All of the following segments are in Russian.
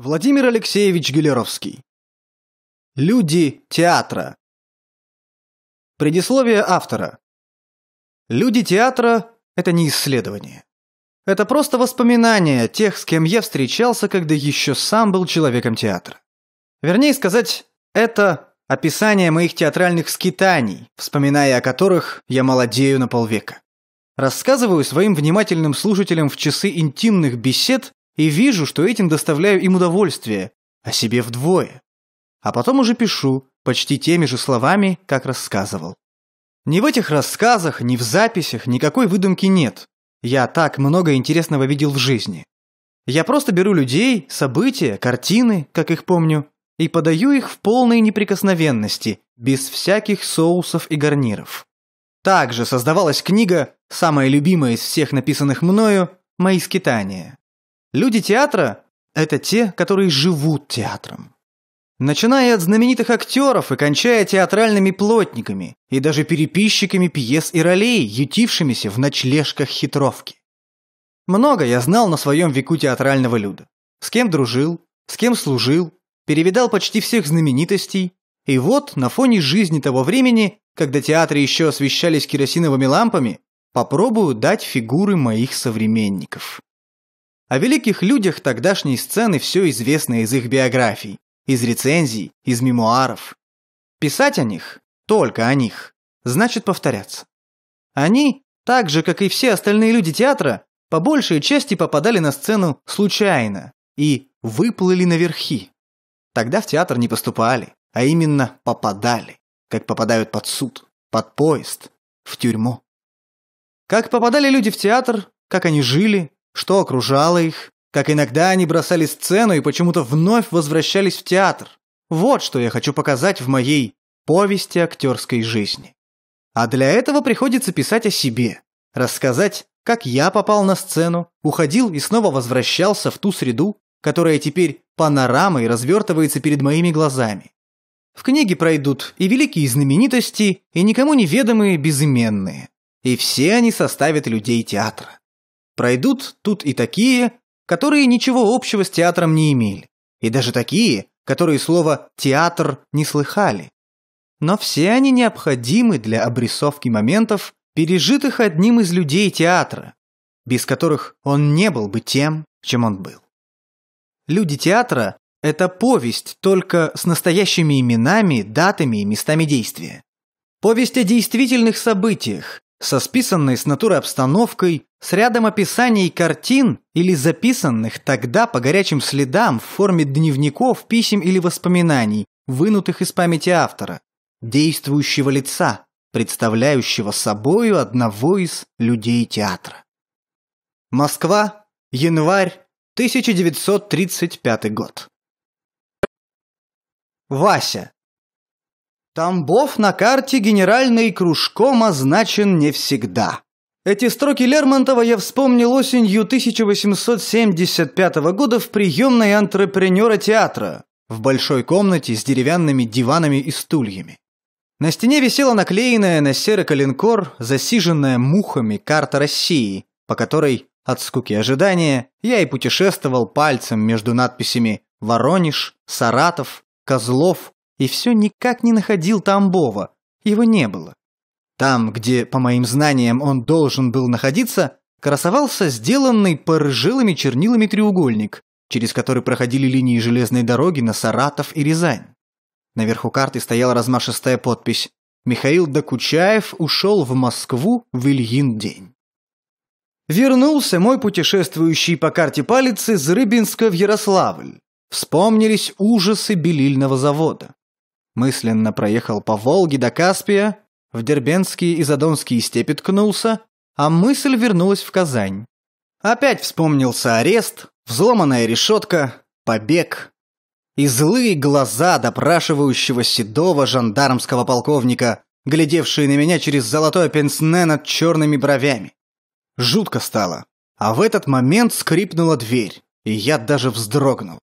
Владимир Алексеевич Гелеровский. Люди театра. Предисловие автора. Люди театра – это не исследование. Это просто воспоминания тех, с кем я встречался, когда еще сам был человеком театра. Вернее сказать, это описание моих театральных скитаний, вспоминая о которых я молодею на полвека. Рассказываю своим внимательным слушателям в часы интимных бесед и вижу, что этим доставляю им удовольствие, а себе вдвое. А потом уже пишу, почти теми же словами, как рассказывал. Ни в этих рассказах, ни в записях никакой выдумки нет. Я так много интересного видел в жизни. Я просто беру людей, события, картины, как их помню, и подаю их в полной неприкосновенности, без всяких соусов и гарниров. Также создавалась книга, самая любимая из всех написанных мною, «Мои скитания». Люди театра – это те, которые живут театром. Начиная от знаменитых актеров и кончая театральными плотниками и даже переписчиками пьес и ролей, ютившимися в ночлежках хитровки. Много я знал на своем веку театрального люда. С кем дружил, с кем служил, перевидал почти всех знаменитостей. И вот, на фоне жизни того времени, когда театры еще освещались керосиновыми лампами, попробую дать фигуры моих современников. О великих людях тогдашней сцены все известно из их биографий, из рецензий, из мемуаров. Писать о них, только о них, значит повторяться. Они, так же, как и все остальные люди театра, по большей части попадали на сцену случайно и выплыли наверхи. Тогда в театр не поступали, а именно попадали, как попадают под суд, под поезд, в тюрьму. Как попадали люди в театр, как они жили, что окружало их, как иногда они бросали сцену и почему-то вновь возвращались в театр. Вот что я хочу показать в моей повести актерской жизни. А для этого приходится писать о себе, рассказать, как я попал на сцену, уходил и снова возвращался в ту среду, которая теперь панорамой развертывается перед моими глазами. В книге пройдут и великие знаменитости, и никому неведомые безыменные. И все они составят людей театра. Пройдут тут и такие, которые ничего общего с театром не имели, и даже такие, которые слово «театр» не слыхали. Но все они необходимы для обрисовки моментов, пережитых одним из людей театра, без которых он не был бы тем, чем он был. Люди театра – это повесть только с настоящими именами, датами и местами действия. Повесть о действительных событиях, со списанной с натуры обстановкой, с рядом описаний картин или записанных тогда по горячим следам в форме дневников, писем или воспоминаний, вынутых из памяти автора, действующего лица, представляющего собою одного из людей театра. Москва, январь 1935 год. Вася. Тамбов на карте генеральный кружком означен не всегда. Эти строки Лермонтова я вспомнил осенью 1875 года в приемной антрепренера театра, в большой комнате с деревянными диванами и стульями. На стене висела наклеенная на серый коленкор, засиженная мухами карта России, по которой, от скуки ожидания, я и путешествовал пальцем между надписями «Воронеж», «Саратов», «Козлов», и все никак не находил Тамбова. Его не было. Там, где, по моим знаниям, он должен был находиться, красовался сделанный порыжилыми чернилами треугольник, через который проходили линии железной дороги на Саратов и Рязань. Наверху карты стояла размашистая подпись «Михаил Докучаев ушел в Москву в Ильин день». Вернулся мой путешествующий по карте палец из Рыбинска в Ярославль. Вспомнились ужасы белильного завода мысленно проехал по Волге до Каспия, в Дербенские и Задонские степи ткнулся, а мысль вернулась в Казань. Опять вспомнился арест, взломанная решетка, побег. И злые глаза допрашивающего седого жандармского полковника, глядевшие на меня через золотое пенсне над черными бровями. Жутко стало. А в этот момент скрипнула дверь, и я даже вздрогнул.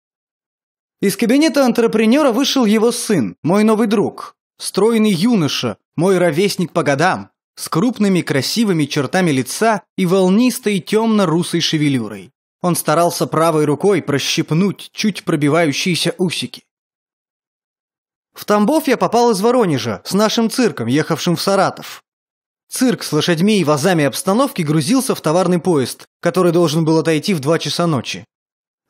Из кабинета антрепренера вышел его сын, мой новый друг. Стройный юноша, мой ровесник по годам, с крупными красивыми чертами лица и волнистой темно-русой шевелюрой. Он старался правой рукой прощипнуть чуть пробивающиеся усики. В Тамбов я попал из Воронежа с нашим цирком, ехавшим в Саратов. Цирк с лошадьми и вазами обстановки грузился в товарный поезд, который должен был отойти в два часа ночи.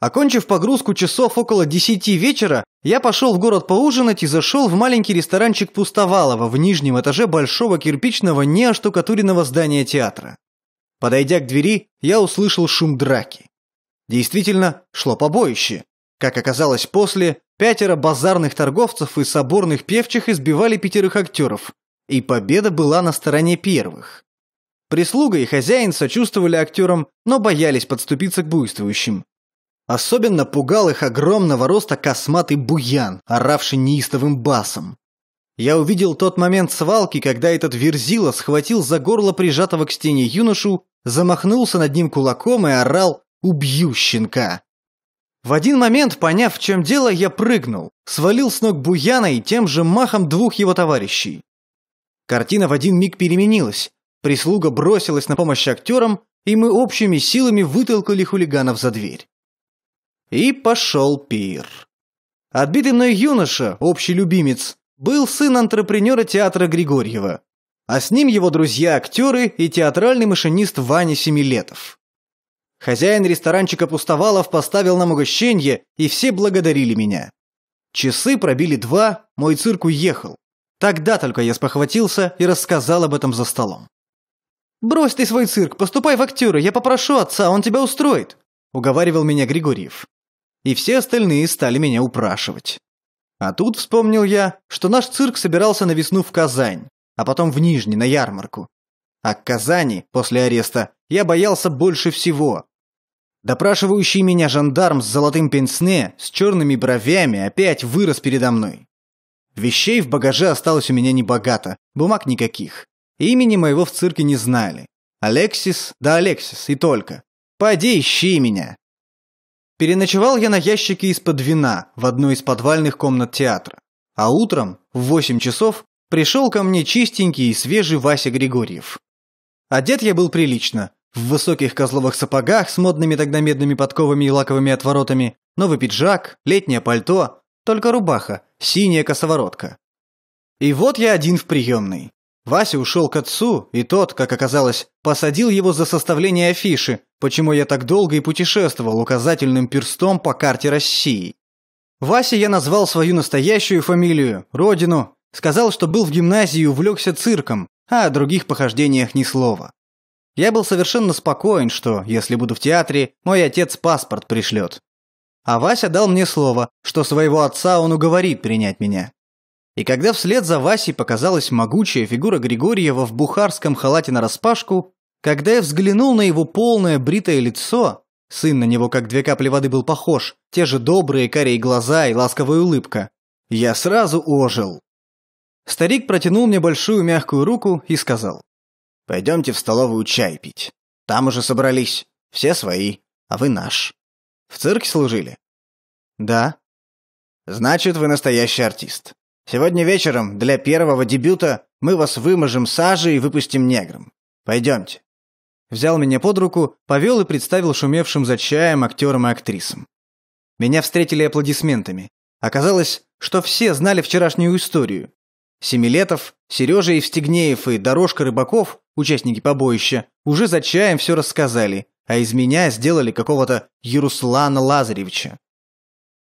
Окончив погрузку часов около 10 вечера, я пошел в город поужинать и зашел в маленький ресторанчик Пустовалова в нижнем этаже большого кирпичного неоштукатуренного здания театра. Подойдя к двери, я услышал шум драки. Действительно, шло побоище. Как оказалось после, пятеро базарных торговцев и соборных певчих избивали пятерых актеров, и победа была на стороне первых. Прислуга и хозяин сочувствовали актерам, но боялись подступиться к буйствующим. Особенно пугал их огромного роста косматый буян, оравший неистовым басом. Я увидел тот момент свалки, когда этот верзила схватил за горло прижатого к стене юношу, замахнулся над ним кулаком и орал «Убью щенка!». В один момент, поняв, в чем дело, я прыгнул, свалил с ног Буяна и тем же махом двух его товарищей. Картина в один миг переменилась. Прислуга бросилась на помощь актерам, и мы общими силами вытолкали хулиганов за дверь. И пошел пир. Отбитый мной юноша, общий любимец, был сын антрепренера театра Григорьева, а с ним его друзья-актеры и театральный машинист Ваня Семилетов. Хозяин ресторанчика Пустовалов поставил нам угощение, и все благодарили меня. Часы пробили два, мой цирк уехал. Тогда только я спохватился и рассказал об этом за столом. «Брось ты свой цирк, поступай в актера, я попрошу отца, он тебя устроит», – уговаривал меня Григорьев и все остальные стали меня упрашивать. А тут вспомнил я, что наш цирк собирался на весну в Казань, а потом в Нижний, на ярмарку. А к Казани, после ареста, я боялся больше всего. Допрашивающий меня жандарм с золотым пенсне, с черными бровями, опять вырос передо мной. Вещей в багаже осталось у меня небогато, бумаг никаких. Имени моего в цирке не знали. Алексис, да Алексис, и только. Поди ищи меня. Переночевал я на ящике из-под вина в одной из подвальных комнат театра. А утром, в 8 часов, пришел ко мне чистенький и свежий Вася Григорьев. Одет я был прилично, в высоких козловых сапогах с модными тогда медными подковами и лаковыми отворотами, новый пиджак, летнее пальто, только рубаха, синяя косоворотка. И вот я один в приемной. Вася ушел к отцу, и тот, как оказалось, посадил его за составление афиши, почему я так долго и путешествовал указательным перстом по карте России. Вася я назвал свою настоящую фамилию, родину, сказал, что был в гимназии и увлекся цирком, а о других похождениях ни слова. Я был совершенно спокоен, что, если буду в театре, мой отец паспорт пришлет. А Вася дал мне слово, что своего отца он уговорит принять меня. И когда вслед за Васей показалась могучая фигура Григорьева в бухарском халате нараспашку, когда я взглянул на его полное бритое лицо, сын на него как две капли воды был похож, те же добрые карие глаза и ласковая улыбка, я сразу ожил. Старик протянул мне большую мягкую руку и сказал. «Пойдемте в столовую чай пить. Там уже собрались. Все свои, а вы наш. В цирке служили?» «Да». «Значит, вы настоящий артист. Сегодня вечером для первого дебюта мы вас выможем сажей и выпустим негром. Пойдемте». Взял меня под руку, повел и представил шумевшим за чаем актерам и актрисам. Меня встретили аплодисментами. Оказалось, что все знали вчерашнюю историю. Семилетов, Сережа Евстигнеев и Дорожка Рыбаков, участники побоища, уже за чаем все рассказали, а из меня сделали какого-то Яруслана Лазаревича.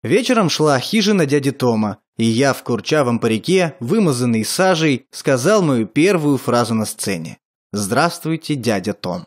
Вечером шла хижина дяди Тома, и я в курчавом парике, вымазанный сажей, сказал мою первую фразу на сцене. «Здравствуйте, дядя Том».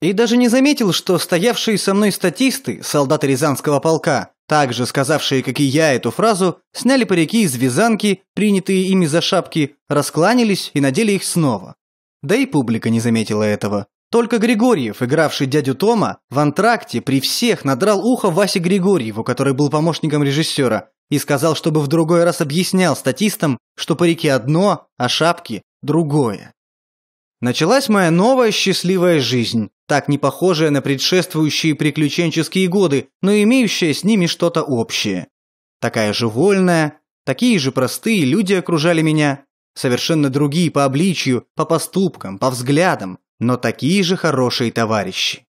И даже не заметил, что стоявшие со мной статисты, солдаты Рязанского полка, также сказавшие, как и я, эту фразу, сняли парики из вязанки, принятые ими за шапки, раскланялись и надели их снова. Да и публика не заметила этого. Только Григорьев, игравший дядю Тома, в антракте при всех надрал ухо Васе Григорьеву, который был помощником режиссера, и сказал, чтобы в другой раз объяснял статистам, что парики одно, а шапки другое. Началась моя новая счастливая жизнь, так не похожая на предшествующие приключенческие годы, но имеющая с ними что-то общее. Такая же вольная, такие же простые люди окружали меня, совершенно другие по обличию, по поступкам, по взглядам, но такие же хорошие товарищи.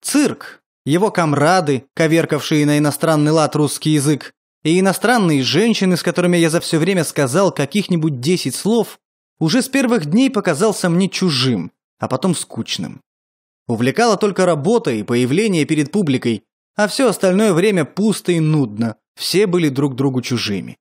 Цирк, его комрады, коверкавшие на иностранный лад русский язык, и иностранные женщины, с которыми я за все время сказал каких-нибудь десять слов, уже с первых дней показался мне чужим, а потом скучным. Увлекала только работа и появление перед публикой, а все остальное время пусто и нудно, все были друг другу чужими.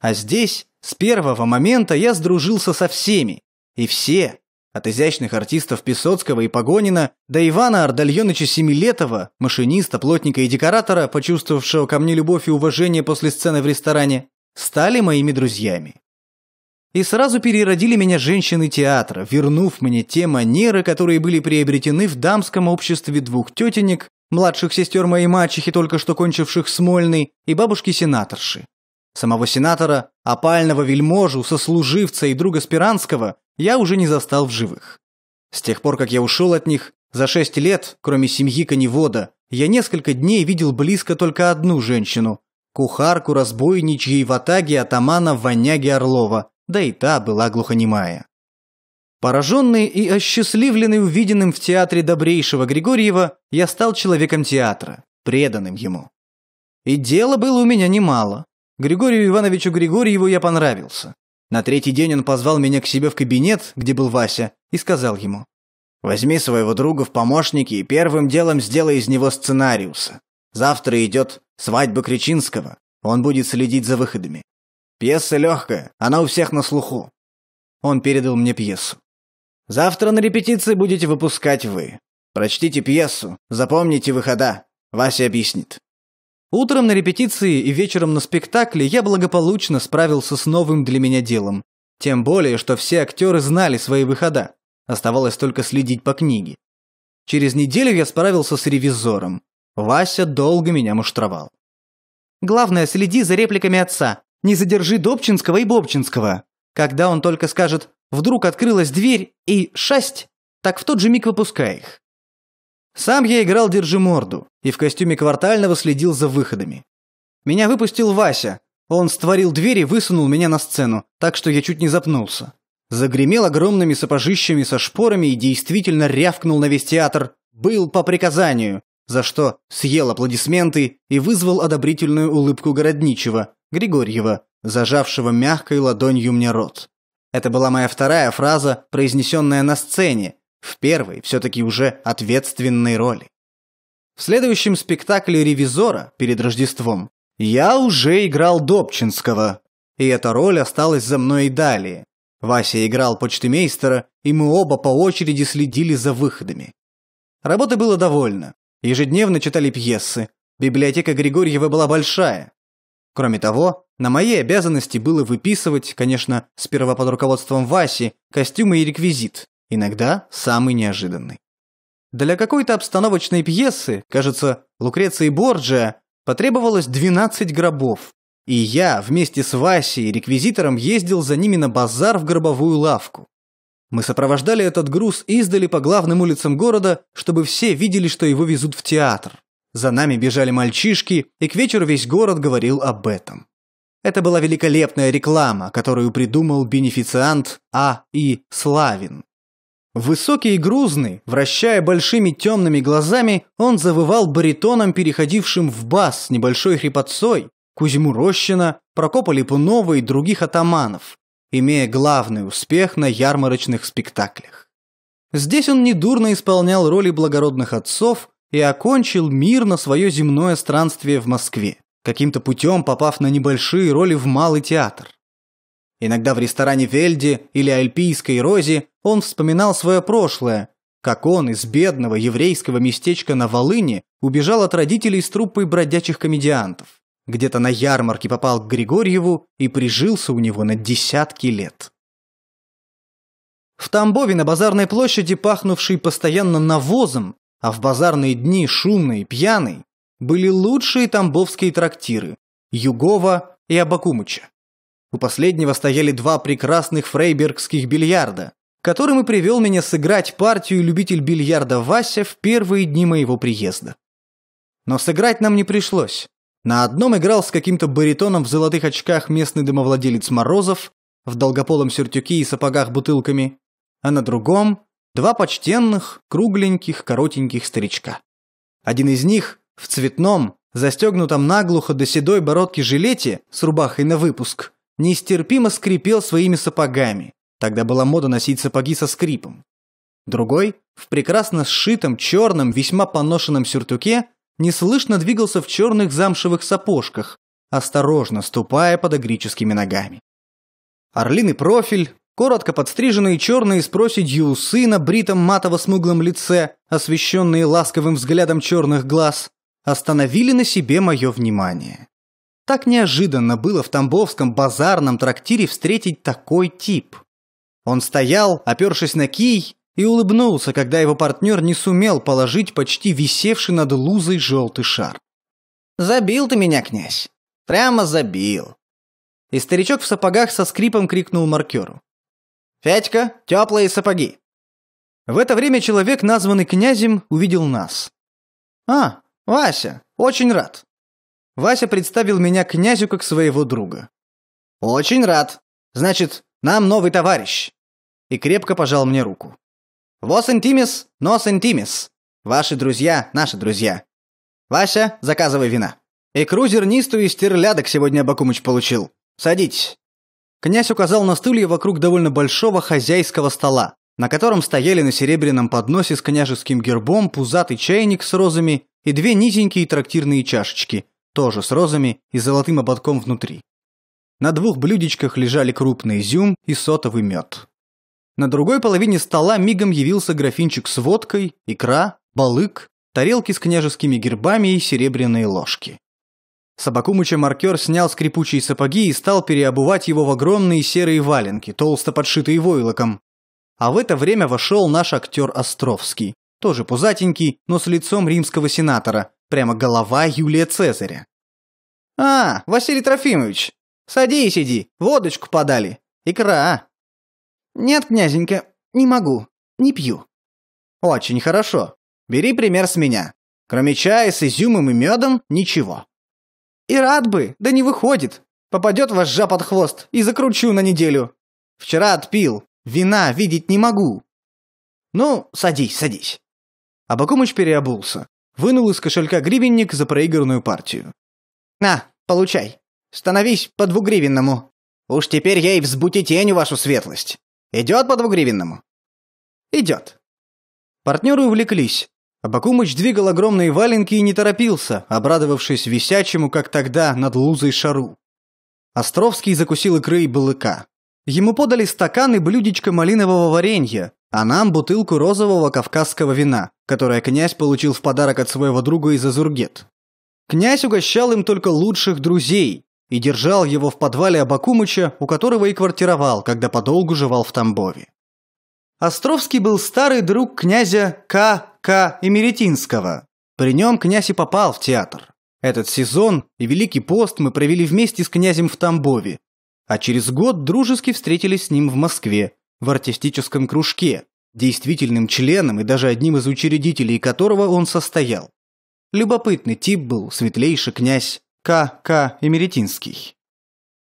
А здесь, с первого момента, я сдружился со всеми, и все, от изящных артистов Песоцкого и Погонина до Ивана Ардальоновича Семилетова, машиниста, плотника и декоратора, почувствовавшего ко мне любовь и уважение после сцены в ресторане, стали моими друзьями. И сразу переродили меня женщины театра, вернув мне те манеры, которые были приобретены в дамском обществе двух тетенек, младших сестер моей мачехи, только что кончивших Смольный, и бабушки-сенаторши. Самого сенатора, опального вельможу, сослуживца и друга Спиранского я уже не застал в живых. С тех пор, как я ушел от них, за шесть лет, кроме семьи коневода, я несколько дней видел близко только одну женщину – кухарку разбойничьей в атаге атамана Ваняги Орлова, да и та была глухонемая. Пораженный и осчастливленный увиденным в театре добрейшего Григорьева, я стал человеком театра, преданным ему. И дела было у меня немало. Григорию Ивановичу Григорьеву я понравился. На третий день он позвал меня к себе в кабинет, где был Вася, и сказал ему. «Возьми своего друга в помощники и первым делом сделай из него сценариуса. Завтра идет свадьба Кричинского, он будет следить за выходами. Пьеса легкая, она у всех на слуху». Он передал мне пьесу. «Завтра на репетиции будете выпускать вы. Прочтите пьесу, запомните выхода, Вася объяснит». Утром на репетиции и вечером на спектакле я благополучно справился с новым для меня делом. Тем более, что все актеры знали свои выхода. Оставалось только следить по книге. Через неделю я справился с ревизором. Вася долго меня муштровал. «Главное, следи за репликами отца. Не задержи Добчинского и Бобчинского. Когда он только скажет «вдруг открылась дверь» и «шасть», так в тот же миг выпускай их. Сам я играл «Держи морду» и в костюме квартального следил за выходами. Меня выпустил Вася. Он створил двери, и высунул меня на сцену, так что я чуть не запнулся. Загремел огромными сапожищами со шпорами и действительно рявкнул на весь театр «Был по приказанию», за что съел аплодисменты и вызвал одобрительную улыбку городничего, Григорьева, зажавшего мягкой ладонью мне рот. Это была моя вторая фраза, произнесенная на сцене, в первой, все-таки уже ответственной роли. В следующем спектакле «Ревизора» перед Рождеством я уже играл Добчинского, и эта роль осталась за мной и далее. Вася играл почтмейстера, и мы оба по очереди следили за выходами. Работы было довольно. Ежедневно читали пьесы. Библиотека Григорьева была большая. Кроме того, на моей обязанности было выписывать, конечно, сперва под руководством Васи, костюмы и реквизит иногда самый неожиданный. Для какой-то обстановочной пьесы, кажется, Лукреции Борджиа, потребовалось 12 гробов. И я вместе с Васей и реквизитором ездил за ними на базар в гробовую лавку. Мы сопровождали этот груз издали по главным улицам города, чтобы все видели, что его везут в театр. За нами бежали мальчишки, и к вечеру весь город говорил об этом. Это была великолепная реклама, которую придумал бенефициант А. И. Славин. Высокий и грузный, вращая большими темными глазами, он завывал баритоном, переходившим в бас с небольшой хрипотцой, Кузьму Рощина, Прокопа Липунова и других атаманов, имея главный успех на ярмарочных спектаклях. Здесь он недурно исполнял роли благородных отцов и окончил мир на свое земное странствие в Москве, каким-то путем попав на небольшие роли в Малый театр. Иногда в ресторане Вельди или Альпийской Розе он вспоминал свое прошлое, как он из бедного еврейского местечка на Волыне убежал от родителей с труппой бродячих комедиантов. Где-то на ярмарке попал к Григорьеву и прижился у него на десятки лет. В Тамбове на базарной площади, пахнувшей постоянно навозом, а в базарные дни шумной и пьяной, были лучшие тамбовские трактиры – Югова и Абакумыча. У последнего стояли два прекрасных фрейбергских бильярда, которым и привел меня сыграть партию любитель бильярда Вася в первые дни моего приезда. Но сыграть нам не пришлось. На одном играл с каким-то баритоном в золотых очках местный домовладелец Морозов, в долгополом сюртюке и сапогах бутылками, а на другом – два почтенных, кругленьких, коротеньких старичка. Один из них в цветном, застегнутом наглухо до седой бородки жилете с рубахой на выпуск, нестерпимо скрипел своими сапогами, Тогда была мода носить сапоги со скрипом. Другой, в прекрасно сшитом черном, весьма поношенном сюртуке, неслышно двигался в черных замшевых сапожках, осторожно ступая под агрическими ногами. Орлиный профиль, коротко подстриженные черные с проседью усы на бритом матово-смуглом лице, освещенные ласковым взглядом черных глаз, остановили на себе мое внимание. Так неожиданно было в Тамбовском базарном трактире встретить такой тип – он стоял, опершись на кий, и улыбнулся, когда его партнер не сумел положить почти висевший над лузой желтый шар. «Забил ты меня, князь! Прямо забил!» И старичок в сапогах со скрипом крикнул маркеру. «Федька, теплые сапоги!» В это время человек, названный князем, увидел нас. «А, Вася, очень рад!» Вася представил меня князю как своего друга. «Очень рад. Значит, нам новый товарищ!» И крепко пожал мне руку. «Вос интимис, нос интимис! Ваши друзья, наши друзья! Вася, заказывай вина!» И Крузер зернистую и стерлядок сегодня Бакумыч получил. Садитесь!» Князь указал на стулья вокруг довольно большого хозяйского стола, на котором стояли на серебряном подносе с княжеским гербом пузатый чайник с розами и две низенькие трактирные чашечки, тоже с розами и золотым ободком внутри. На двух блюдечках лежали крупный изюм и сотовый мед. На другой половине стола мигом явился графинчик с водкой, икра, балык, тарелки с княжескими гербами и серебряные ложки. Собакумыча маркер снял скрипучие сапоги и стал переобувать его в огромные серые валенки, толсто подшитые войлоком. А в это время вошел наш актер Островский, тоже пузатенький, но с лицом римского сенатора, прямо голова Юлия Цезаря. «А, Василий Трофимович, Садись, иди, водочку подали. Икра. Нет, князенька, не могу, не пью. Очень хорошо. Бери пример с меня. Кроме чая с изюмом и медом ничего. И рад бы, да не выходит. Попадет вожжа под хвост и закручу на неделю. Вчера отпил, вина видеть не могу. Ну, садись, садись. Абакумыч переобулся, вынул из кошелька гривенник за проигранную партию. На, получай. Становись по двугривенному. Уж теперь я и взбутитеню вашу светлость. Идет по двугривенному?» «Идет». Партнеры увлеклись. Абакумыч двигал огромные валенки и не торопился, обрадовавшись висячему, как тогда, над лузой шару. Островский закусил икры и балыка. Ему подали стакан и блюдечко малинового варенья, а нам бутылку розового кавказского вина, которое князь получил в подарок от своего друга из Азургет. Князь угощал им только лучших друзей, и держал его в подвале Абакумыча, у которого и квартировал, когда подолгу жевал в Тамбове. Островский был старый друг князя К. К. Эмеретинского. При нем князь и попал в театр. Этот сезон и Великий пост мы провели вместе с князем в Тамбове, а через год дружески встретились с ним в Москве, в артистическом кружке, действительным членом и даже одним из учредителей которого он состоял. Любопытный тип был, светлейший князь. К.К. Эмеретинский.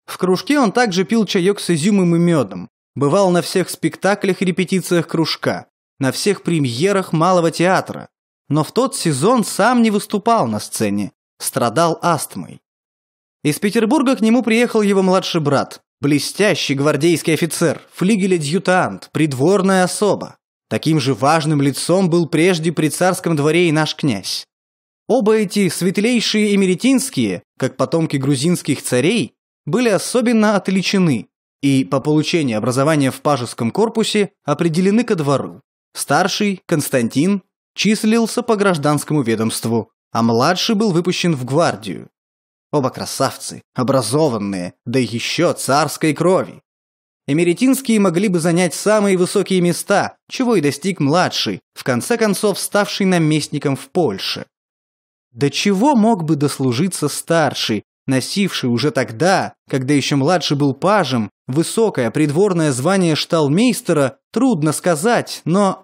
В кружке он также пил чаек с изюмом и медом, бывал на всех спектаклях и репетициях кружка, на всех премьерах малого театра, но в тот сезон сам не выступал на сцене, страдал астмой. Из Петербурга к нему приехал его младший брат, блестящий гвардейский офицер, флигель-адъютант, придворная особа. Таким же важным лицом был прежде при царском дворе и наш князь. Оба эти светлейшие эмеретинские, как потомки грузинских царей, были особенно отличены и по получении образования в пажеском корпусе определены ко двору. Старший, Константин, числился по гражданскому ведомству, а младший был выпущен в гвардию. Оба красавцы, образованные, да еще царской крови. Эмеретинские могли бы занять самые высокие места, чего и достиг младший, в конце концов ставший наместником в Польше. До чего мог бы дослужиться старший, носивший уже тогда, когда еще младший был пажем, высокое придворное звание шталмейстера, трудно сказать, но...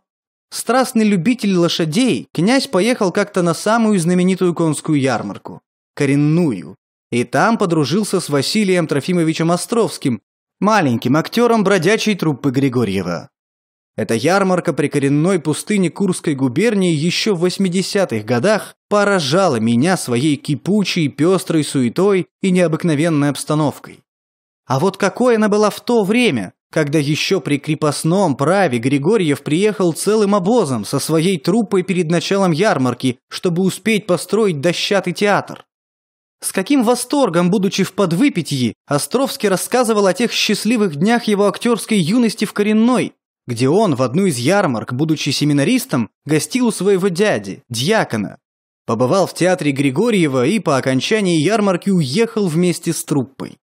Страстный любитель лошадей, князь поехал как-то на самую знаменитую конскую ярмарку, коренную, и там подружился с Василием Трофимовичем Островским, маленьким актером бродячей труппы Григорьева. Эта ярмарка при коренной пустыне Курской губернии еще в 80-х годах поражала меня своей кипучей, пестрой суетой и необыкновенной обстановкой. А вот какой она была в то время, когда еще при крепостном праве Григорьев приехал целым обозом со своей труппой перед началом ярмарки, чтобы успеть построить дощатый театр. С каким восторгом, будучи в подвыпитии, Островский рассказывал о тех счастливых днях его актерской юности в Коренной, где он в одну из ярмарк, будучи семинаристом, гостил у своего дяди, дьякона. Побывал в театре Григорьева и по окончании ярмарки уехал вместе с труппой.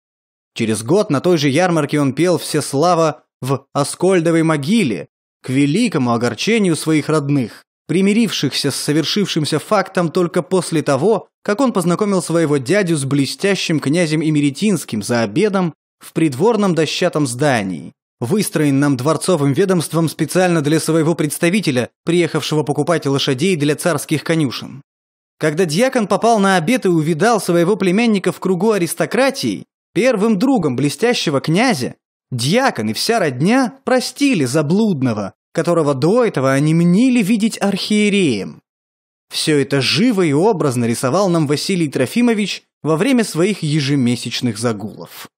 Через год на той же ярмарке он пел «Все слава» в «Оскольдовой могиле», к великому огорчению своих родных, примирившихся с совершившимся фактом только после того, как он познакомил своего дядю с блестящим князем Эмеретинским за обедом в придворном дощатом здании, выстроен нам дворцовым ведомством специально для своего представителя, приехавшего покупать лошадей для царских конюшен. Когда дьякон попал на обед и увидал своего племянника в кругу аристократии, первым другом блестящего князя, дьякон и вся родня простили заблудного, которого до этого они мнили видеть архиереем. Все это живо и образно рисовал нам Василий Трофимович во время своих ежемесячных загулов.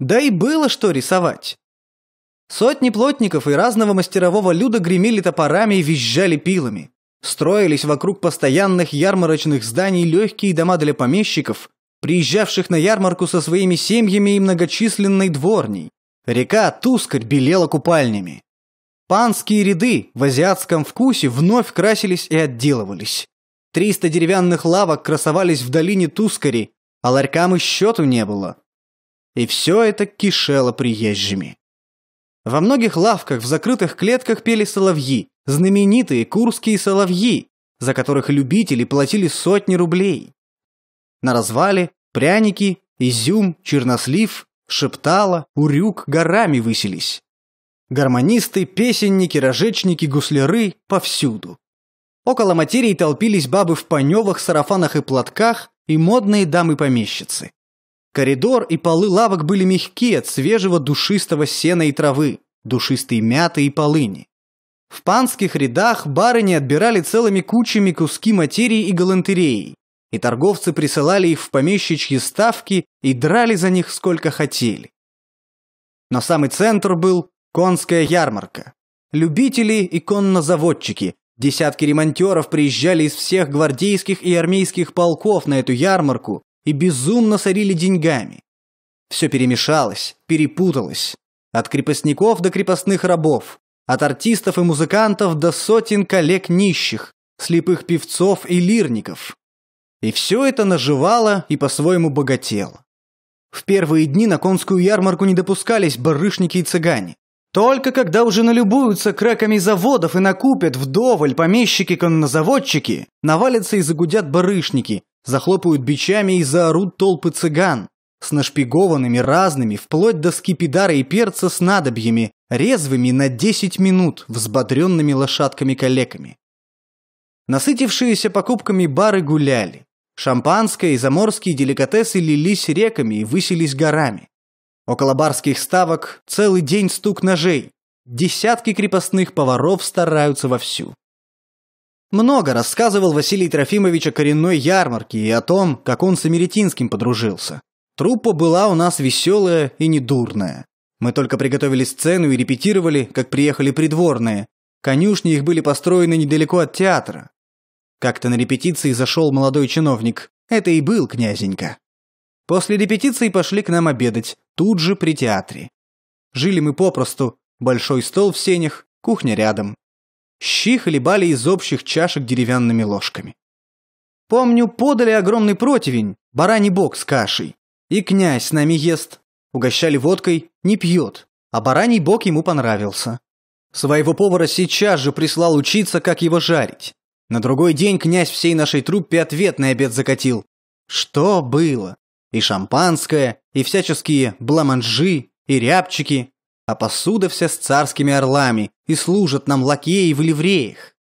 Да и было что рисовать. Сотни плотников и разного мастерового люда гремели топорами и визжали пилами. Строились вокруг постоянных ярмарочных зданий легкие дома для помещиков, приезжавших на ярмарку со своими семьями и многочисленной дворней. Река Тускарь белела купальнями. Панские ряды в азиатском вкусе вновь красились и отделывались. Триста деревянных лавок красовались в долине Тускари, а ларькам и счету не было. И все это кишело приезжими. Во многих лавках в закрытых клетках пели соловьи, знаменитые курские соловьи, за которых любители платили сотни рублей. На развале пряники, изюм, чернослив, шептала, урюк горами высились. Гармонисты, песенники, рожечники, гусляры повсюду. Около материи толпились бабы в паневах, сарафанах и платках и модные дамы-помещицы. Коридор и полы лавок были мягкие от свежего душистого сена и травы, душистой мяты и полыни. В панских рядах барыни отбирали целыми кучами куски материи и галантереи, и торговцы присылали их в помещичьи ставки и драли за них сколько хотели. Но самый центр был конская ярмарка. Любители и коннозаводчики, десятки ремонтеров приезжали из всех гвардейских и армейских полков на эту ярмарку, и безумно сорили деньгами. Все перемешалось, перепуталось. От крепостников до крепостных рабов, от артистов и музыкантов до сотен коллег нищих, слепых певцов и лирников. И все это наживало и по-своему богатело. В первые дни на конскую ярмарку не допускались барышники и цыгане. Только когда уже налюбуются креками заводов и накупят вдоволь помещики-коннозаводчики, навалятся и загудят барышники, захлопают бичами и заорут толпы цыган с нашпигованными разными, вплоть до скипидара и перца с надобьями, резвыми на 10 минут, взбодренными лошадками-калеками. Насытившиеся покупками бары гуляли. Шампанское и заморские деликатесы лились реками и высились горами. Около барских ставок целый день стук ножей. Десятки крепостных поваров стараются вовсю. Много рассказывал Василий Трофимович о коренной ярмарке и о том, как он с Америтинским подружился. Труппа была у нас веселая и недурная. Мы только приготовили сцену и репетировали, как приехали придворные. Конюшни их были построены недалеко от театра. Как-то на репетиции зашел молодой чиновник. Это и был князенька. После репетиции пошли к нам обедать, тут же при театре. Жили мы попросту. Большой стол в сенях, кухня рядом щи хлебали из общих чашек деревянными ложками. Помню, подали огромный противень, бараний бок с кашей. И князь с нами ест. Угощали водкой, не пьет, а бараний бок ему понравился. Своего повара сейчас же прислал учиться, как его жарить. На другой день князь всей нашей труппе ответный обед закатил. Что было? И шампанское, и всяческие бламанжи, и рябчики, а посуда вся с царскими орлами, и служат нам лакеи в ливреях.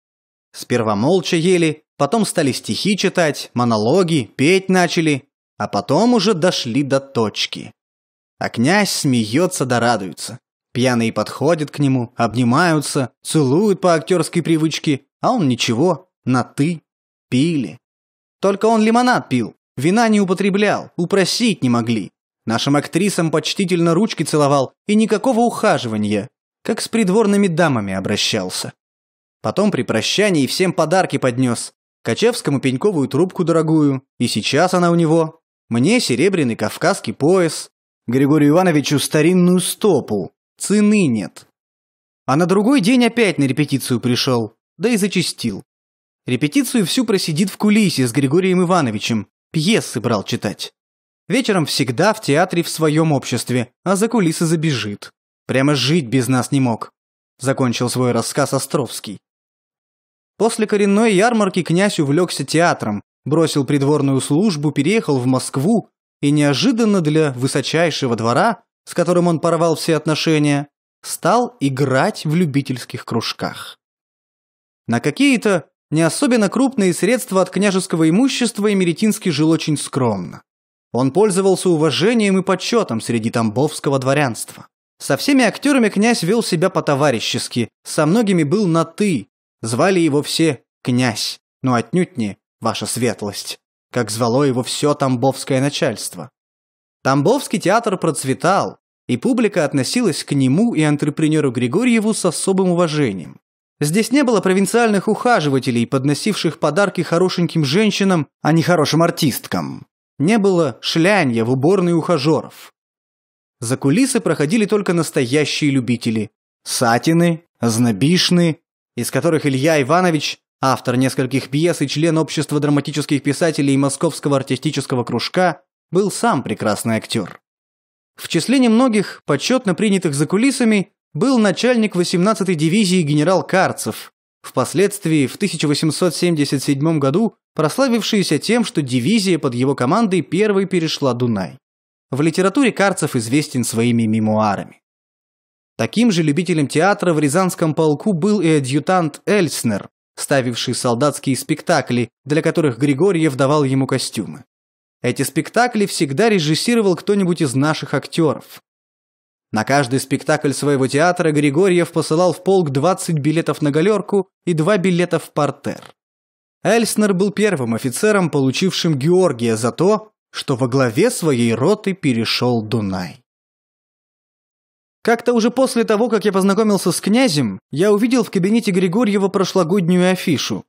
Сперва молча ели, потом стали стихи читать, монологи, петь начали, а потом уже дошли до точки. А князь смеется да радуется. Пьяные подходят к нему, обнимаются, целуют по актерской привычке, а он ничего, на «ты». Пили. Только он лимонад пил, вина не употреблял, упросить не могли. Нашим актрисам почтительно ручки целовал и никакого ухаживания, как с придворными дамами обращался. Потом при прощании всем подарки поднес. Качевскому пеньковую трубку дорогую, и сейчас она у него. Мне серебряный кавказский пояс. Григорию Ивановичу старинную стопу. Цены нет. А на другой день опять на репетицию пришел, да и зачистил. Репетицию всю просидит в кулисе с Григорием Ивановичем, пьесы брал читать. Вечером всегда в театре в своем обществе, а за кулисы забежит. Прямо жить без нас не мог. Закончил свой рассказ Островский. После коренной ярмарки князь увлекся театром, бросил придворную службу, переехал в Москву и неожиданно для высочайшего двора, с которым он порвал все отношения, стал играть в любительских кружках. На какие-то не особенно крупные средства от княжеского имущества Емеретинский жил очень скромно. Он пользовался уважением и почетом среди тамбовского дворянства. Со всеми актерами князь вел себя по-товарищески, со многими был на «ты». Звали его все «князь», но отнюдь не «ваша светлость», как звало его все тамбовское начальство. Тамбовский театр процветал, и публика относилась к нему и антрепренеру Григорьеву с особым уважением. Здесь не было провинциальных ухаживателей, подносивших подарки хорошеньким женщинам, а не хорошим артисткам. Не было шлянья в уборной ухажеров. За кулисы проходили только настоящие любители. Сатины, знобишны, из которых Илья Иванович, автор нескольких пьес и член общества драматических писателей и Московского артистического кружка, был сам прекрасный актер. В числе немногих, почетно принятых за кулисами, был начальник 18-й дивизии генерал Карцев, впоследствии в 1877 году прославившийся тем, что дивизия под его командой первой перешла Дунай. В литературе Карцев известен своими мемуарами. Таким же любителем театра в Рязанском полку был и адъютант Эльснер, ставивший солдатские спектакли, для которых Григорьев давал ему костюмы. Эти спектакли всегда режиссировал кто-нибудь из наших актеров. На каждый спектакль своего театра Григорьев посылал в полк 20 билетов на галерку и 2 билета в партер. Эльснер был первым офицером, получившим Георгия за то, что во главе своей роты перешел Дунай. Как-то уже после того, как я познакомился с князем, я увидел в кабинете Григорьева прошлогоднюю афишу.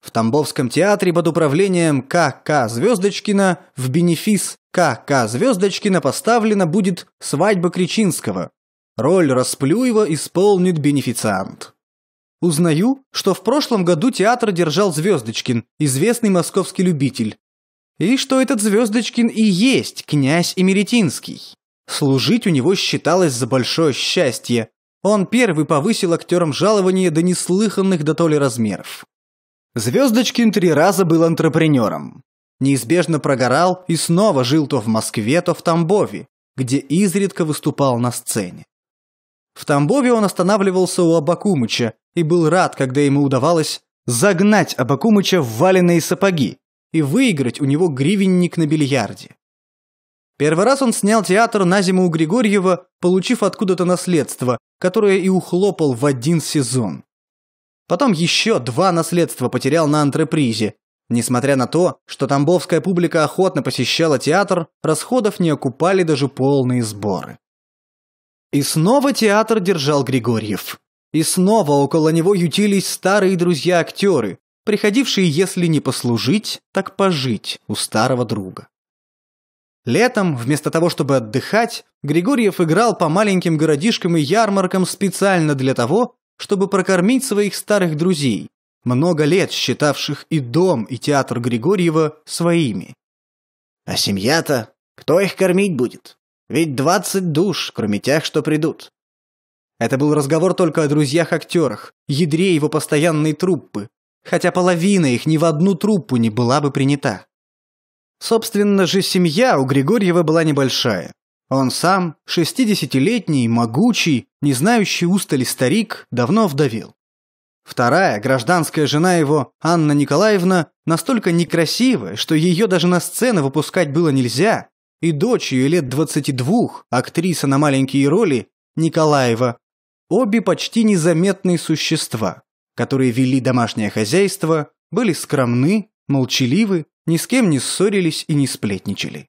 В Тамбовском театре под управлением К.К. Звездочкина в бенефис К.К. Звездочкина поставлена будет «Свадьба Кричинского». Роль Расплюева исполнит бенефициант. Узнаю, что в прошлом году театр держал Звездочкин, известный московский любитель. И что этот Звездочкин и есть князь Эмеретинский. Служить у него считалось за большое счастье. Он первый повысил актерам жалование до неслыханных до то размеров. Звездочкин три раза был антрепренером. Неизбежно прогорал и снова жил то в Москве, то в Тамбове, где изредка выступал на сцене. В Тамбове он останавливался у Абакумыча и был рад, когда ему удавалось загнать Абакумыча в валенные сапоги и выиграть у него гривенник на бильярде. Первый раз он снял театр на зиму у Григорьева, получив откуда-то наследство, которое и ухлопал в один сезон. Потом еще два наследства потерял на антрепризе. Несмотря на то, что тамбовская публика охотно посещала театр, расходов не окупали даже полные сборы. И снова театр держал Григорьев. И снова около него ютились старые друзья-актеры, приходившие, если не послужить, так пожить у старого друга. Летом, вместо того, чтобы отдыхать, Григорьев играл по маленьким городишкам и ярмаркам специально для того, чтобы прокормить своих старых друзей, много лет считавших и дом, и театр Григорьева своими. А семья-то, кто их кормить будет? Ведь двадцать душ, кроме тех, что придут. Это был разговор только о друзьях-актерах, ядре его постоянной труппы, хотя половина их ни в одну труппу не была бы принята. Собственно же, семья у Григорьева была небольшая. Он сам, шестидесятилетний, могучий, не знающий устали старик, давно вдовил. Вторая, гражданская жена его, Анна Николаевна, настолько некрасивая, что ее даже на сцены выпускать было нельзя, и дочь ее лет 22, актриса на маленькие роли, Николаева. Обе почти незаметные существа, которые вели домашнее хозяйство, были скромны, молчаливы, ни с кем не ссорились и не сплетничали.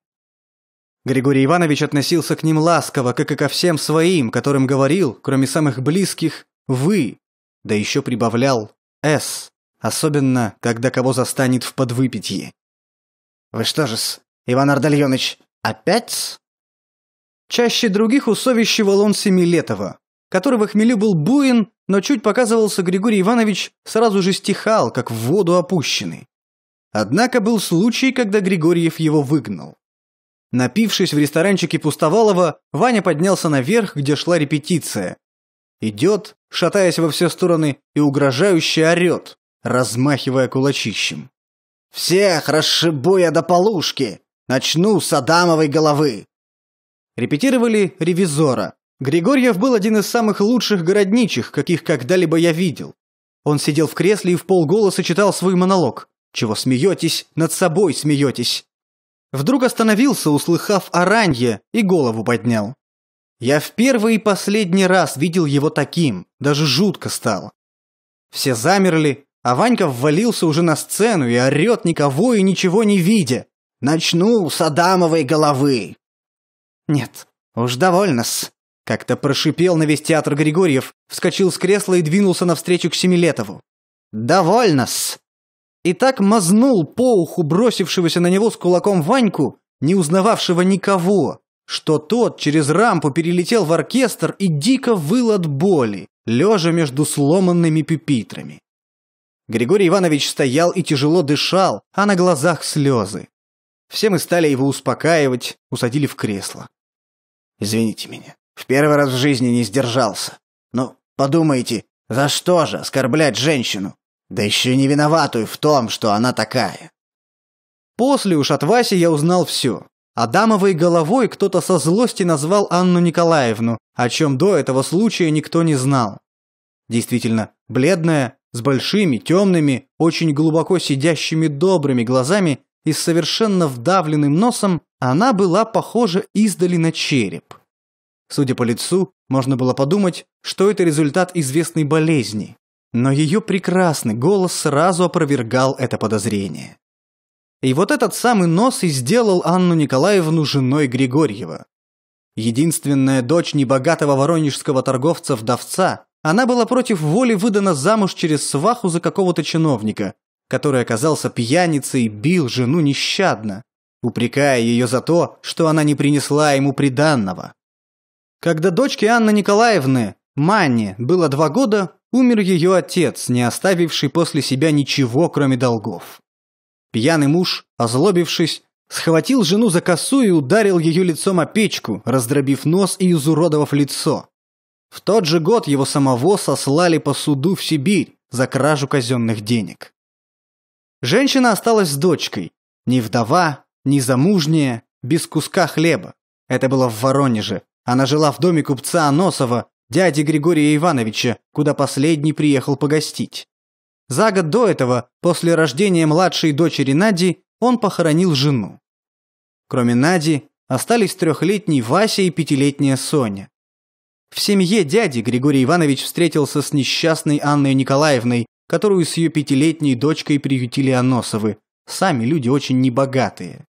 Григорий Иванович относился к ним ласково, как и ко всем своим, которым говорил, кроме самых близких, «вы», да еще прибавлял «с», особенно, когда кого застанет в подвыпитье. «Вы что же-с, Иван Ардальоныч, Опять? Чаще других усовещивал он Семилетова, который в хмелю был буин, но чуть показывался Григорий Иванович, сразу же стихал, как в воду опущенный. Однако был случай, когда Григорьев его выгнал. Напившись в ресторанчике Пустовалова, Ваня поднялся наверх, где шла репетиция. Идет, шатаясь во все стороны, и угрожающе орет, размахивая кулачищем. «Всех расшибу я до полушки! Начну с Адамовой головы. Репетировали ревизора. Григорьев был один из самых лучших городничих, каких когда-либо я видел. Он сидел в кресле и в полголоса читал свой монолог. «Чего смеетесь? Над собой смеетесь!» Вдруг остановился, услыхав оранье, и голову поднял. Я в первый и последний раз видел его таким, даже жутко стало. Все замерли, а Ванька ввалился уже на сцену и орет никого и ничего не видя. Начну с Адамовой головы. Нет, уж довольно-с. Как-то прошипел на весь театр Григорьев, вскочил с кресла и двинулся навстречу к Семилетову. «Довольно-с!» И так мазнул по уху бросившегося на него с кулаком Ваньку, не узнававшего никого, что тот через рампу перелетел в оркестр и дико выл от боли, лежа между сломанными пюпитрами. Григорий Иванович стоял и тяжело дышал, а на глазах слезы. Все мы стали его успокаивать, усадили в кресло. «Извините меня, в первый раз в жизни не сдержался. Но подумайте, за что же оскорблять женщину? Да еще не виноватую в том, что она такая». После уж от Васи я узнал все. Адамовой головой кто-то со злости назвал Анну Николаевну, о чем до этого случая никто не знал. Действительно, бледная, с большими, темными, очень глубоко сидящими добрыми глазами, и с совершенно вдавленным носом она была похожа издали на череп. Судя по лицу, можно было подумать, что это результат известной болезни. Но ее прекрасный голос сразу опровергал это подозрение. И вот этот самый нос и сделал Анну Николаевну женой Григорьева. Единственная дочь небогатого воронежского торговца-вдовца, она была против воли выдана замуж через сваху за какого-то чиновника, который оказался пьяницей, бил жену нещадно, упрекая ее за то, что она не принесла ему приданного. Когда дочке Анны Николаевны, Манне, было два года, умер ее отец, не оставивший после себя ничего, кроме долгов. Пьяный муж, озлобившись, схватил жену за косу и ударил ее лицом о печку, раздробив нос и изуродовав лицо. В тот же год его самого сослали по суду в Сибирь за кражу казенных денег. Женщина осталась с дочкой. Ни вдова, ни замужняя, без куска хлеба. Это было в Воронеже. Она жила в доме купца Носова, дяди Григория Ивановича, куда последний приехал погостить. За год до этого, после рождения младшей дочери Нади, он похоронил жену. Кроме Нади, остались трехлетний Вася и пятилетняя Соня. В семье дяди Григорий Иванович встретился с несчастной Анной Николаевной, которую с ее пятилетней дочкой приютили Аносовы. Сами люди очень небогатые.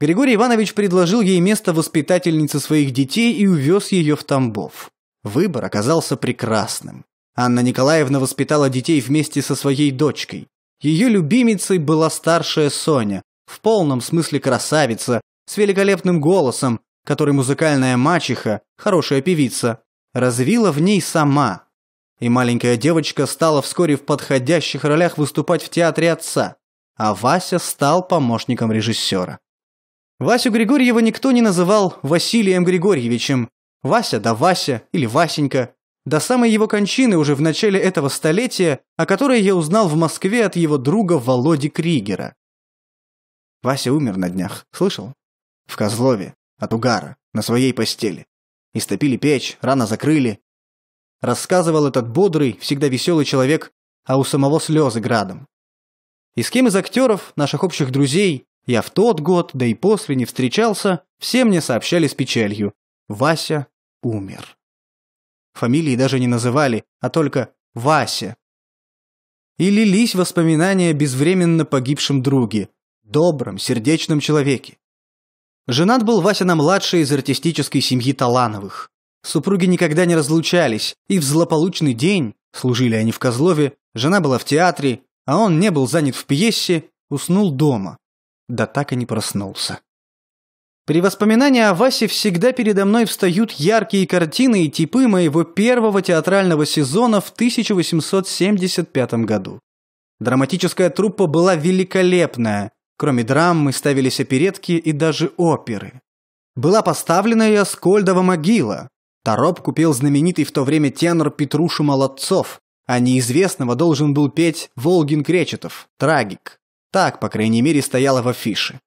Григорий Иванович предложил ей место воспитательницы своих детей и увез ее в Тамбов. Выбор оказался прекрасным. Анна Николаевна воспитала детей вместе со своей дочкой. Ее любимицей была старшая Соня, в полном смысле красавица, с великолепным голосом, который музыкальная мачеха, хорошая певица, развила в ней сама и маленькая девочка стала вскоре в подходящих ролях выступать в театре отца, а Вася стал помощником режиссера. Васю Григорьева никто не называл Василием Григорьевичем, Вася да Вася или Васенька, до самой его кончины уже в начале этого столетия, о которой я узнал в Москве от его друга Володи Кригера. Вася умер на днях, слышал? В Козлове, от угара, на своей постели. Истопили печь, рано закрыли, Рассказывал этот бодрый, всегда веселый человек, а у самого слезы градом. И с кем из актеров, наших общих друзей, я в тот год, да и после не встречался, все мне сообщали с печалью. Вася умер. Фамилии даже не называли, а только Вася. И лились воспоминания о безвременно погибшем друге, добром, сердечном человеке. Женат был Вася на младшей из артистической семьи Талановых. Супруги никогда не разлучались, и в злополучный день, служили они в Козлове, жена была в театре, а он не был занят в пьесе, уснул дома. Да так и не проснулся. При воспоминании о Васе всегда передо мной встают яркие картины и типы моего первого театрального сезона в 1875 году. Драматическая труппа была великолепная. Кроме драмы ставились оперетки и даже оперы. Была поставлена и Аскольдова могила, Тороп купил знаменитый в то время тенор Петрушу Молодцов, а неизвестного должен был петь Волгин Кречетов, трагик. Так, по крайней мере, стояло в афише.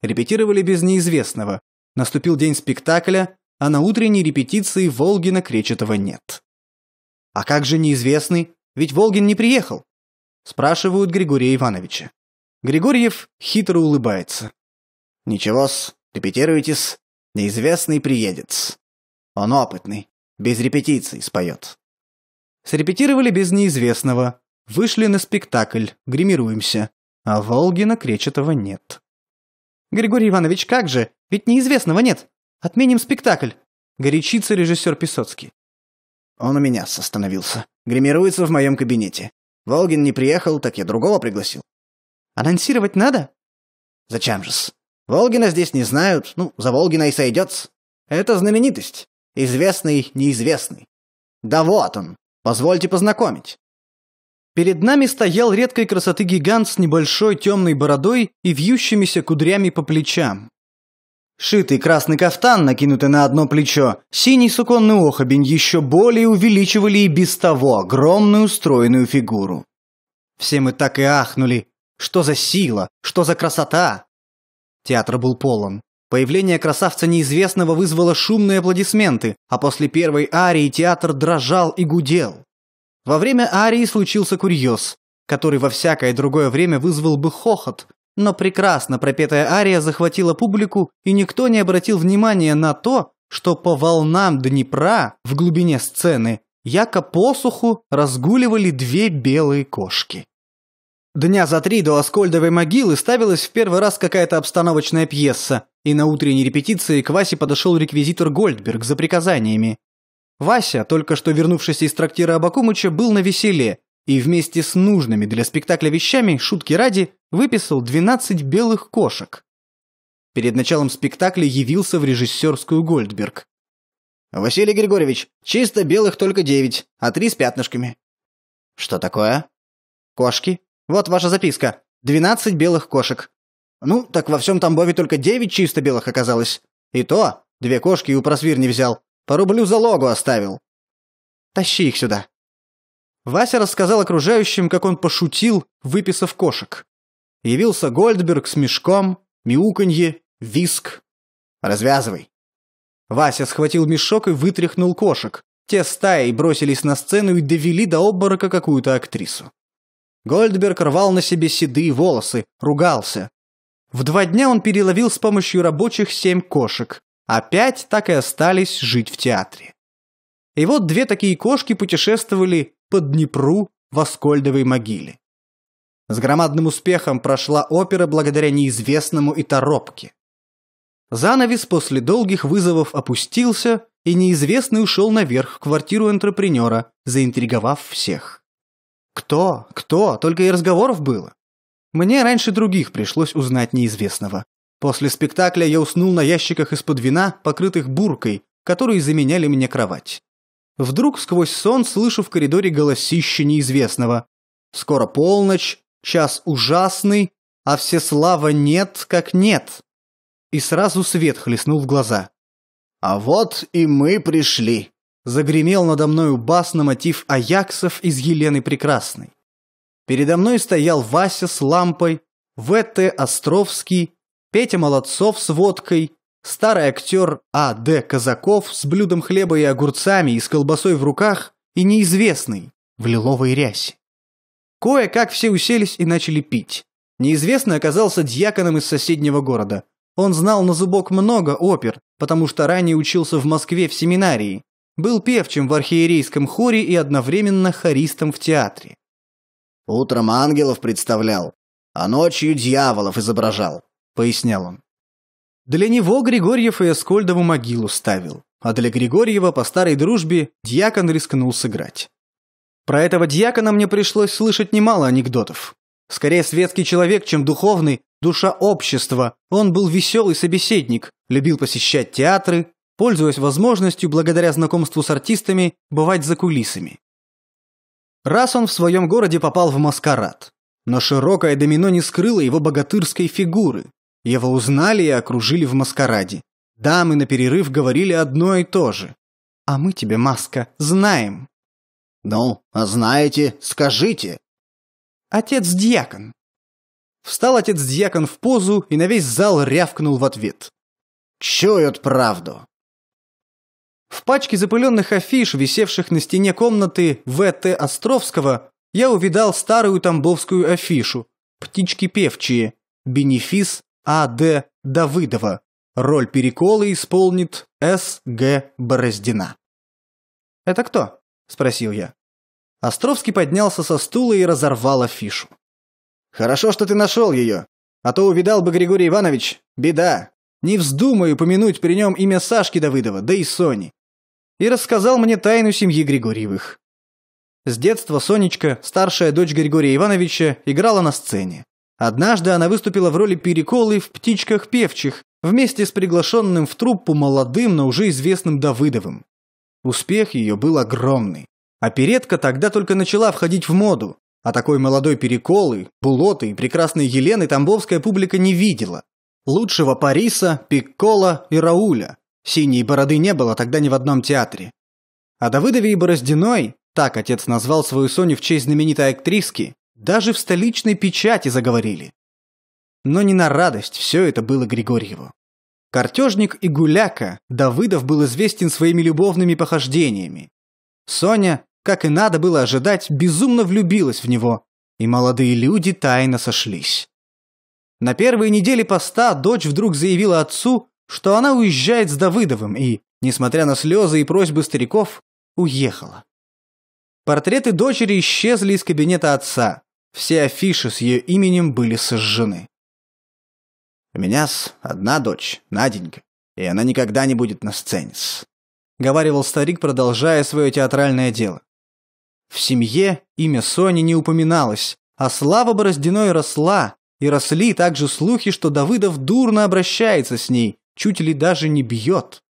Репетировали без неизвестного. Наступил день спектакля, а на утренней репетиции Волгина Кречетова нет. «А как же неизвестный? Ведь Волгин не приехал!» Спрашивают Григория Ивановича. Григорьев хитро улыбается. «Ничего-с, репетируйтесь, неизвестный приедет-с». Он опытный. Без репетиций споет. Срепетировали без неизвестного. Вышли на спектакль, гримируемся. А Волгина Кречетова нет. «Григорий Иванович, как же? Ведь неизвестного нет. Отменим спектакль!» Горячится режиссер Песоцкий. «Он у меня остановился. Гримируется в моем кабинете. Волгин не приехал, так я другого пригласил». «Анонсировать надо?» «Зачем же-с? Волгина здесь не знают. Ну, за Волгина и сойдет. -с. Это знаменитость известный, неизвестный. Да вот он, позвольте познакомить. Перед нами стоял редкой красоты гигант с небольшой темной бородой и вьющимися кудрями по плечам. Шитый красный кафтан, накинутый на одно плечо, синий суконный охобень еще более увеличивали и без того огромную стройную фигуру. Все мы так и ахнули. Что за сила, что за красота! Театр был полон. Появление красавца неизвестного вызвало шумные аплодисменты, а после первой арии театр дрожал и гудел. Во время арии случился курьез, который во всякое другое время вызвал бы хохот, но прекрасно пропетая ария захватила публику, и никто не обратил внимания на то, что по волнам Днепра в глубине сцены яко посуху разгуливали две белые кошки. Дня за три до Аскольдовой могилы ставилась в первый раз какая-то обстановочная пьеса, и на утренней репетиции к Васе подошел реквизитор Гольдберг за приказаниями. Вася, только что вернувшийся из трактира Абакумыча, был на веселе и вместе с нужными для спектакля вещами, шутки ради, выписал 12 белых кошек. Перед началом спектакля явился в режиссерскую Гольдберг. «Василий Григорьевич, чисто белых только девять, а три с пятнышками». «Что такое?» «Кошки», вот ваша записка. Двенадцать белых кошек. Ну, так во всем Тамбове только девять чисто белых оказалось. И то, две кошки у просвир не взял. По рублю залогу оставил. Тащи их сюда. Вася рассказал окружающим, как он пошутил, выписав кошек. Явился Гольдберг с мешком, мяуканье, виск. «Развязывай». Вася схватил мешок и вытряхнул кошек. Те стаей бросились на сцену и довели до обморока какую-то актрису. Гольдберг рвал на себе седые волосы, ругался. В два дня он переловил с помощью рабочих семь кошек, а пять так и остались жить в театре. И вот две такие кошки путешествовали по Днепру в Аскольдовой могиле. С громадным успехом прошла опера благодаря неизвестному и торопке. Занавес после долгих вызовов опустился, и неизвестный ушел наверх в квартиру антрепренера, заинтриговав всех. Кто? Кто? Только и разговоров было. Мне раньше других пришлось узнать неизвестного. После спектакля я уснул на ящиках из-под вина, покрытых буркой, которые заменяли мне кровать. Вдруг сквозь сон слышу в коридоре голосище неизвестного. Скоро полночь, час ужасный, а все слава нет, как нет. И сразу свет хлестнул в глаза. «А вот и мы пришли», загремел надо мною бас на мотив Аяксов из Елены Прекрасной. Передо мной стоял Вася с лампой, В.Т. Островский, Петя Молодцов с водкой, старый актер А.Д. Казаков с блюдом хлеба и огурцами и с колбасой в руках и неизвестный в лиловой рясе. Кое-как все уселись и начали пить. Неизвестный оказался дьяконом из соседнего города. Он знал на зубок много опер, потому что ранее учился в Москве в семинарии, был певчим в архиерейском хоре и одновременно хористом в театре. «Утром ангелов представлял, а ночью дьяволов изображал», — пояснял он. Для него Григорьев и Эскольдову могилу ставил, а для Григорьева по старой дружбе дьякон рискнул сыграть. Про этого дьякона мне пришлось слышать немало анекдотов. Скорее светский человек, чем духовный, душа общества. Он был веселый собеседник, любил посещать театры, пользуясь возможностью, благодаря знакомству с артистами, бывать за кулисами. Раз он в своем городе попал в маскарад. Но широкое домино не скрыло его богатырской фигуры. Его узнали и окружили в маскараде. Дамы на перерыв говорили одно и то же. «А мы тебе, маска, знаем». «Ну, а знаете, скажите». «Отец-дьякон». Встал отец-дьякон в позу и на весь зал рявкнул в ответ. «Чуют правду» пачке запыленных афиш, висевших на стене комнаты В.Т. Островского, я увидал старую тамбовскую афишу «Птички певчие», «Бенефис А.Д. Давыдова», роль Переколы исполнит С.Г. Бороздина. «Это кто?» – спросил я. Островский поднялся со стула и разорвал афишу. «Хорошо, что ты нашел ее. А то увидал бы Григорий Иванович. Беда. Не вздумай упомянуть при нем имя Сашки Давыдова, да и Сони и рассказал мне тайну семьи Григорьевых. С детства Сонечка, старшая дочь Григория Ивановича, играла на сцене. Однажды она выступила в роли Переколы в «Птичках певчих» вместе с приглашенным в труппу молодым, но уже известным Давыдовым. Успех ее был огромный. Оперетка тогда только начала входить в моду, а такой молодой Переколы, Булоты и прекрасной Елены тамбовская публика не видела. Лучшего Париса, Пиккола и Рауля. Синей бороды не было тогда ни в одном театре. А Давыдове и Бороздиной, так отец назвал свою Соню в честь знаменитой актриски, даже в столичной печати заговорили. Но не на радость все это было Григорьеву. Картежник и гуляка Давыдов был известен своими любовными похождениями. Соня, как и надо было ожидать, безумно влюбилась в него, и молодые люди тайно сошлись. На первые недели поста дочь вдруг заявила отцу, что она уезжает с Давыдовым и, несмотря на слезы и просьбы стариков, уехала. Портреты дочери исчезли из кабинета отца. Все афиши с ее именем были сожжены. «У меня с одна дочь, Наденька, и она никогда не будет на сцене — говаривал старик, продолжая свое театральное дело. В семье имя Сони не упоминалось, а слава Бороздиной росла, и росли также слухи, что Давыдов дурно обращается с ней, чуть ли даже не бьет.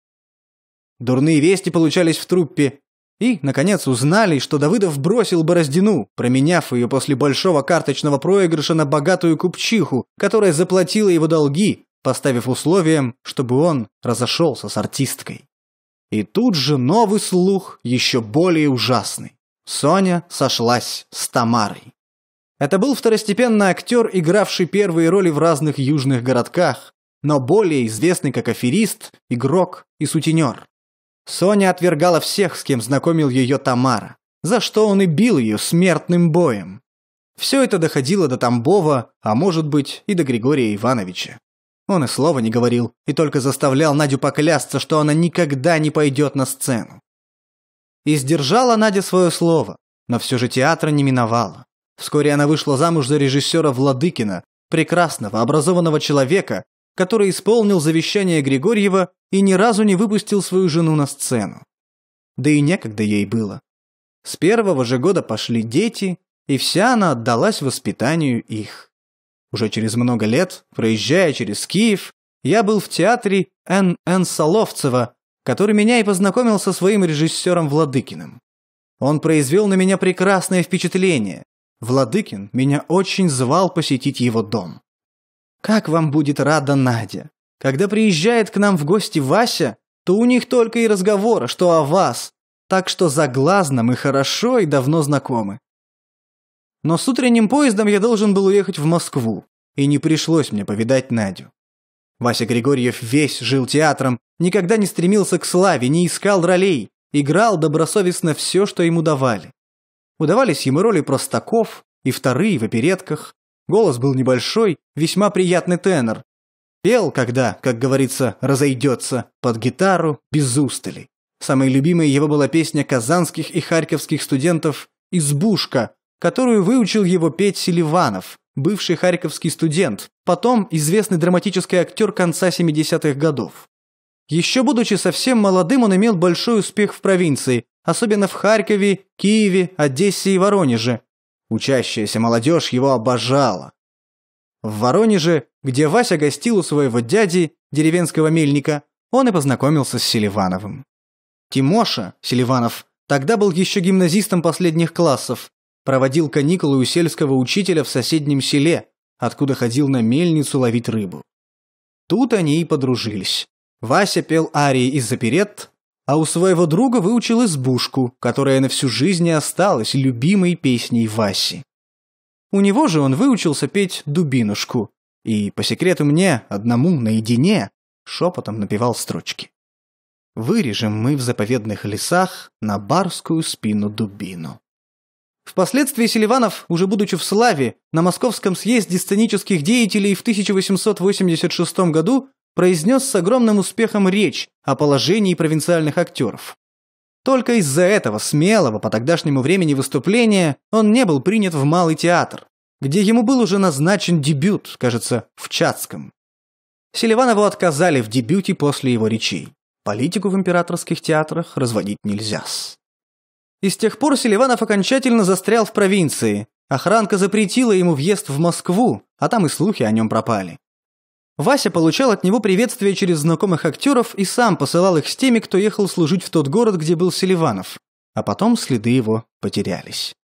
Дурные вести получались в труппе. И, наконец, узнали, что Давыдов бросил Бороздину, променяв ее после большого карточного проигрыша на богатую купчиху, которая заплатила его долги, поставив условием, чтобы он разошелся с артисткой. И тут же новый слух, еще более ужасный. Соня сошлась с Тамарой. Это был второстепенный актер, игравший первые роли в разных южных городках, но более известный как аферист, игрок и сутенер. Соня отвергала всех, с кем знакомил ее Тамара, за что он и бил ее смертным боем. Все это доходило до Тамбова, а может быть и до Григория Ивановича. Он и слова не говорил, и только заставлял Надю поклясться, что она никогда не пойдет на сцену. И сдержала Надя свое слово, но все же театра не миновала. Вскоре она вышла замуж за режиссера Владыкина, прекрасного, образованного человека, который исполнил завещание Григорьева и ни разу не выпустил свою жену на сцену. Да и некогда ей было. С первого же года пошли дети, и вся она отдалась воспитанию их. Уже через много лет, проезжая через Киев, я был в театре Н.Н. Соловцева, который меня и познакомил со своим режиссером Владыкиным. Он произвел на меня прекрасное впечатление. Владыкин меня очень звал посетить его дом. Как вам будет рада Надя? Когда приезжает к нам в гости Вася, то у них только и разговора, что о вас. Так что заглазно мы хорошо и давно знакомы. Но с утренним поездом я должен был уехать в Москву, и не пришлось мне повидать Надю. Вася Григорьев весь жил театром, никогда не стремился к славе, не искал ролей, играл добросовестно все, что ему давали. Удавались ему роли простаков и вторые в оперетках, Голос был небольшой, весьма приятный тенор. Пел, когда, как говорится, разойдется, под гитару, без устали. Самой любимой его была песня казанских и харьковских студентов «Избушка», которую выучил его петь Селиванов, бывший харьковский студент, потом известный драматический актер конца 70-х годов. Еще будучи совсем молодым, он имел большой успех в провинции, особенно в Харькове, Киеве, Одессе и Воронеже, Учащаяся молодежь его обожала. В Воронеже, где Вася гостил у своего дяди, деревенского мельника, он и познакомился с Селивановым. Тимоша, Селиванов, тогда был еще гимназистом последних классов, проводил каникулы у сельского учителя в соседнем селе, откуда ходил на мельницу ловить рыбу. Тут они и подружились. Вася пел арии из оперетт, а у своего друга выучил избушку, которая на всю жизнь и осталась любимой песней Васи. У него же он выучился петь «Дубинушку», и, по секрету мне, одному, наедине, шепотом напевал строчки. «Вырежем мы в заповедных лесах на барскую спину дубину». Впоследствии Селиванов, уже будучи в славе, на Московском съезде сценических деятелей в 1886 году произнес с огромным успехом речь о положении провинциальных актеров. Только из-за этого смелого по тогдашнему времени выступления он не был принят в Малый театр, где ему был уже назначен дебют, кажется, в Чацком. Селиванову отказали в дебюте после его речей. Политику в императорских театрах разводить нельзя-с. И с тех пор Селиванов окончательно застрял в провинции. Охранка запретила ему въезд в Москву, а там и слухи о нем пропали. Вася получал от него приветствия через знакомых актеров и сам посылал их с теми, кто ехал служить в тот город, где был Селиванов. А потом следы его потерялись.